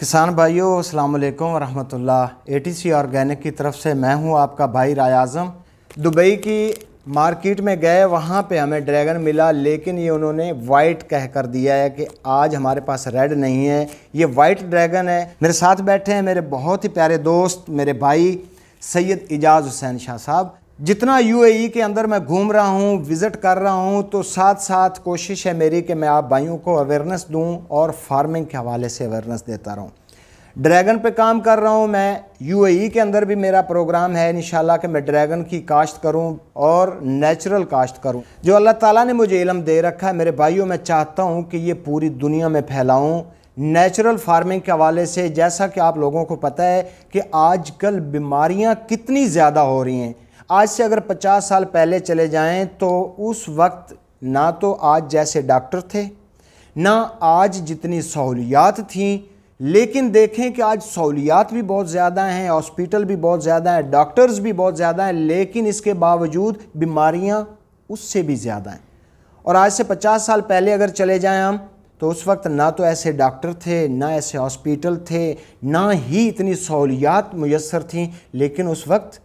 किसान भाइयों अस्सलाम वालेकुम रहमतुल्लाह एटीसी ऑर्गेनिक की तरफ से मैं हूं आपका भाई राय आज़म दुबई की मार्केट में गए वहां पे हमें ड्रैगन मिला लेकिन ये उन्होंने वाइट कह कर दिया है कि आज हमारे पास रेड नहीं है ये वाइट ड्रैगन है मेरे साथ बैठे हैं मेरे बहुत ही प्यारे दोस्त मेरे भाई सैयद इजाज़ हुसैन शाह साहब जितना यूएई e के अंदर मैं घूम रहा हूँ विज़िट कर रहा हूँ तो साथ साथ कोशिश है मेरी कि मैं आप भाइयों को अवेयरनेस दूँ और फार्मिंग के हवाले से अवेयरनेस देता रहूँ ड्रैगन पे काम कर रहा हूँ मैं यूएई e के अंदर भी मेरा प्रोग्राम है इन कि मैं ड्रैगन की काश्त करूँ और नेचुरल काश्त करूँ जो अल्लाह ताला ने मुझे इलम दे रखा है मेरे भाइयों मैं चाहता हूँ कि ये पूरी दुनिया में फैलाऊँ नेचुरल फार्मिंग के हवाले से जैसा कि आप लोगों को पता है कि आजकल बीमारियाँ कितनी ज़्यादा हो रही हैं आज से अगर 50 साल पहले चले जाएं तो उस वक्त ना तो आज जैसे डॉक्टर थे ना आज जितनी सहूलियात थी लेकिन देखें कि आज सहूलियात भी बहुत ज़्यादा हैं हॉस्पिटल भी बहुत ज़्यादा हैं डॉक्टर्स भी बहुत ज़्यादा हैं लेकिन इसके बावजूद बीमारियाँ उससे भी ज़्यादा हैं और आज से 50 साल पहले अगर चले जाएं हम तो उस वक्त ना तो ऐसे डॉक्टर थे ना ऐसे हॉस्पिटल थे ना ही इतनी सहूलियात मैसर थी लेकिन उस वक्त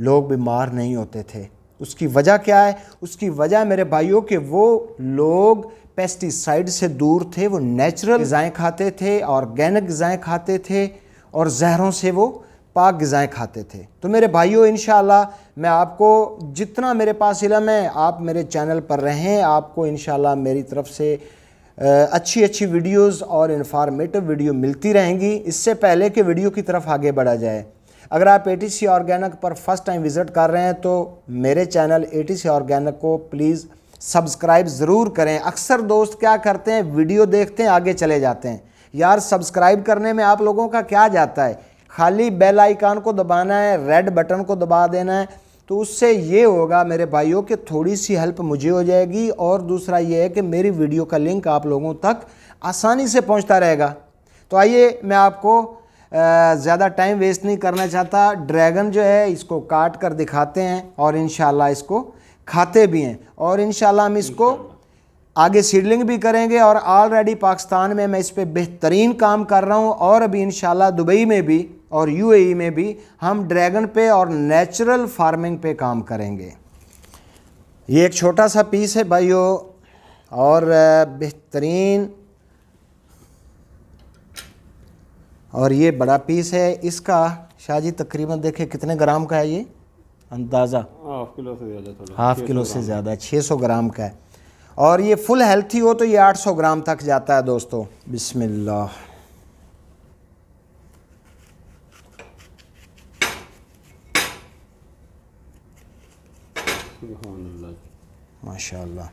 लोग बीमार नहीं होते थे उसकी वजह क्या है उसकी वजह मेरे भाइयों के वो लोग पेस्टिसाइड से दूर थे वो नेचुरल गज़ाएँ खाते थे ऑर्गेनिक गज़ाएँ खाते थे और जहरों से वो पाक गज़ाएँ खाते थे तो मेरे भाइयों इन मैं आपको जितना मेरे पास इलम है आप मेरे चैनल पर रहें आपको इन मेरी तरफ से अच्छी अच्छी वीडियोस और इन्फॉर्मेटिव वीडियो मिलती रहेंगी इससे पहले कि वीडियो की तरफ आगे बढ़ा जाए अगर आप ए टी ऑर्गेनिक पर फर्स्ट टाइम विज़िट कर रहे हैं तो मेरे चैनल ए टी ऑर्गेनिक को प्लीज़ सब्सक्राइब ज़रूर करें अक्सर दोस्त क्या करते हैं वीडियो देखते हैं आगे चले जाते हैं यार सब्सक्राइब करने में आप लोगों का क्या जाता है खाली बेल आइकान को दबाना है रेड बटन को दबा देना है तो उससे ये होगा मेरे भाइयों कि थोड़ी सी हेल्प मुझे हो जाएगी और दूसरा ये है कि मेरी वीडियो का लिंक आप लोगों तक आसानी से पहुंचता रहेगा तो आइए मैं आपको ज़्यादा टाइम वेस्ट नहीं करना चाहता ड्रैगन जो है इसको काट कर दिखाते हैं और इन इसको खाते भी हैं और इन हम इसको आगे सीडलिंग भी करेंगे और ऑलरेडी पाकिस्तान में मैं इस पर बेहतरीन काम कर रहा हूँ और अभी इन दुबई में भी और यूएई e में भी हम ड्रैगन पे और नेचुरल फार्मिंग पे काम करेंगे ये एक छोटा सा पीस है भाइयों और बेहतरीन और ये बड़ा पीस है इसका शाहजी तकरीबन देखे कितने ग्राम का है ये अंदाज़ा हाफ किलो से ज़्यादा हाफ किलो से ज़्यादा 600 ग्राम का है और ये फुल हेल्थी हो तो ये 800 ग्राम तक जाता है दोस्तों बिस्मिल्लाह माशाल्लाह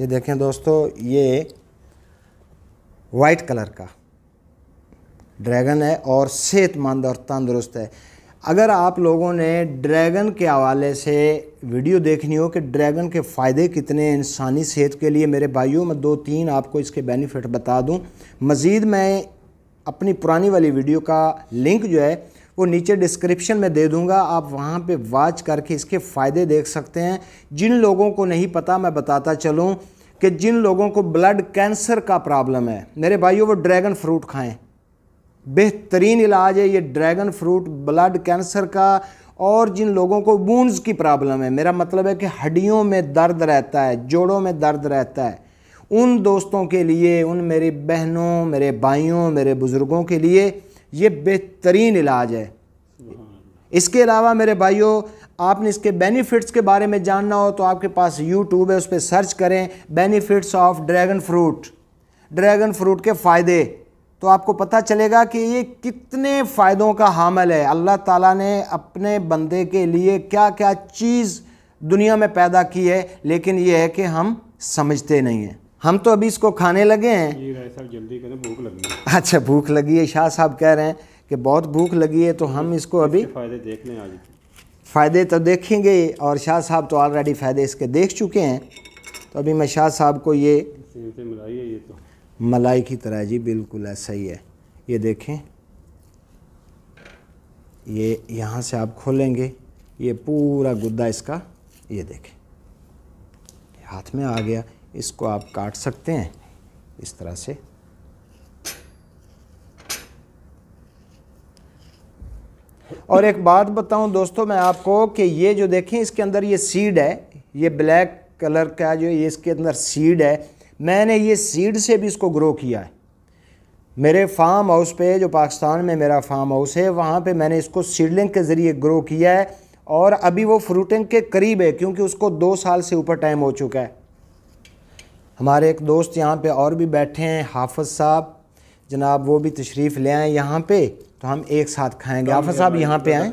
ये देखें दोस्तों ये वाइट कलर का ड्रैगन है और सेहतमंद और तंदुरुस्त है अगर आप लोगों ने ड्रैगन के हवाले से वीडियो देखनी हो कि ड्रैगन के फ़ायदे कितने इंसानी सेहत के लिए मेरे भाइयों मैं दो तीन आपको इसके बेनिफिट बता दूं मज़ीद मैं अपनी पुरानी वाली वीडियो का लिंक जो है वो नीचे डिस्क्रिप्शन में दे दूंगा आप वहाँ पे वाच करके इसके फ़ायदे देख सकते हैं जिन लोगों को नहीं पता मैं बताता चलूँ कि जिन लोगों को ब्लड कैंसर का प्रॉब्लम है मेरे भाइयों वो ड्रैगन फ्रूट खाएँ बेहतरीन इलाज है ये ड्रैगन फ्रूट ब्लड कैंसर का और जिन लोगों को बूंस की प्रॉब्लम है मेरा मतलब है कि हड्डियों में दर्द रहता है जोड़ों में दर्द रहता है उन दोस्तों के लिए उन मेरी बहनों मेरे भाइयों मेरे बुज़ुर्गों के लिए ये बेहतरीन इलाज है इसके अलावा मेरे भाइयों आपने इसके बेनिफिट्स के बारे में जानना हो तो आपके पास यूट्यूब है उस पर सर्च करें benefits of dragon fruit dragon fruit के फ़ायदे तो आपको पता चलेगा कि ये कितने फ़ायदों का हामल है अल्लाह ताला ने अपने बंदे के लिए क्या क्या चीज़ दुनिया में पैदा की है लेकिन ये है कि हम समझते नहीं हैं हम तो अभी इसको खाने लगे हैं जल्दी करें भूख लगी अच्छा भूख लगी है शाह साहब कह रहे हैं कि बहुत भूख लगी है तो हम इसको अभी फ़ायदे देख लें आज फ़ायदे तो देखेंगे और शाह साहब तो ऑलरेडी फ़ायदे इसके देख चुके हैं तो अभी मैं शाह साहब को ये मलाई है ये तो मलाई की तरह जी बिल्कुल ऐसा ही है ये देखें ये यहाँ से आप खोलेंगे ये पूरा गुद्दा इसका ये देखें हाथ में आ गया इसको आप काट सकते हैं इस तरह से और एक बात बताऊं दोस्तों मैं आपको कि ये जो देखें इसके अंदर ये सीड है ये ब्लैक कलर का जो ये इसके अंदर सीड है मैंने ये सीड से भी इसको ग्रो किया है मेरे फार्म हाउस पे जो पाकिस्तान में मेरा फार्म हाउस है वहाँ पे मैंने इसको सीडलिंग के ज़रिए ग्रो किया है और अभी वो फ्रूटिंग के करीब है क्योंकि उसको दो साल से ऊपर टाइम हो चुका है हमारे एक दोस्त यहाँ पे और भी बैठे हैं हाफज साहब जनाब वो भी तशरीफ़ ले आए यहाँ पे तो हम एक साथ खाएंगे हाफज साहब यहाँ पे आए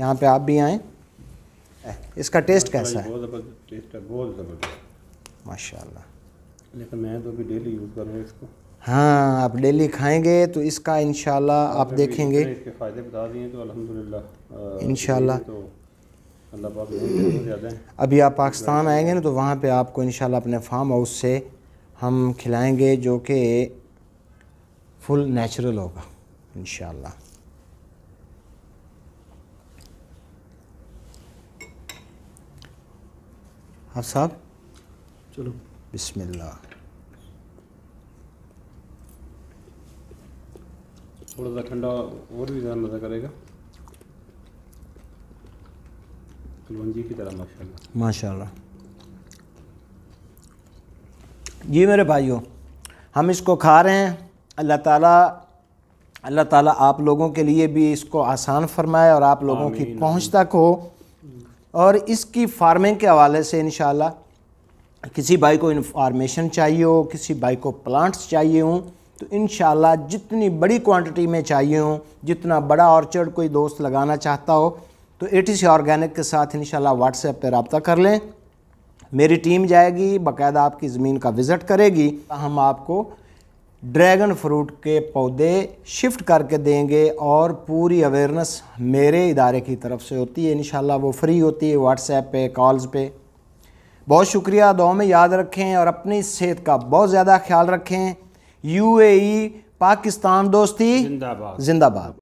यहाँ पे आप भी आएँ इसका टेस्ट कैसा है माशा लेकिन तो हाँ आप डेली खाएंगे तो इसका इन आप देखेंगे इनशाला तो इन अभी आप पाकिस्तान आएंगे ना तो वहाँ पे आपको इन अपने फार्म हाउस से हम खिलाएंगे जो कि फुल नेचुरल होगा इन हाँ साहब चलो बिस्मिल्लाह थोड़ा सा ठंडा और भी ज़्यादा मज़ा करेगा माशा माशाल्लाह जी मेरे भाइयों हम इसको खा रहे हैं अल्लाह ताला अल्लाह ताला आप लोगों के लिए भी इसको आसान फरमाए और आप लोगों की पहुंच तक हो और इसकी फार्मिंग के हवाले से इन किसी भाई को इन्फॉर्मेशन चाहिए हो किसी भाई को प्लांट्स चाहिए हों तो इन जितनी बड़ी क्वांटिटी में चाहिए हों जितना बड़ा ऑर्चर्ड कोई दोस्त लगाना चाहता हो तो ए टी सी ऑर्गेनिक के साथ इन व्हाट्सएप पर रबता कर लें मेरी टीम जाएगी बाकायदा आपकी ज़मीन का विज़िट करेगी हम आपको ड्रैगन फ्रूट के पौधे शिफ्ट करके देंगे और पूरी अवेयरनेस मेरे इदारे की तरफ से होती है इन वो फ्री होती है व्हाट्सएप पे कॉल्स पे बहुत शुक्रिया दो में याद रखें और अपनी सेहत का बहुत ज़्यादा ख्याल रखें यूएई e, पाकिस्तान दोस्ती जिंदाबाद जिंदाबाद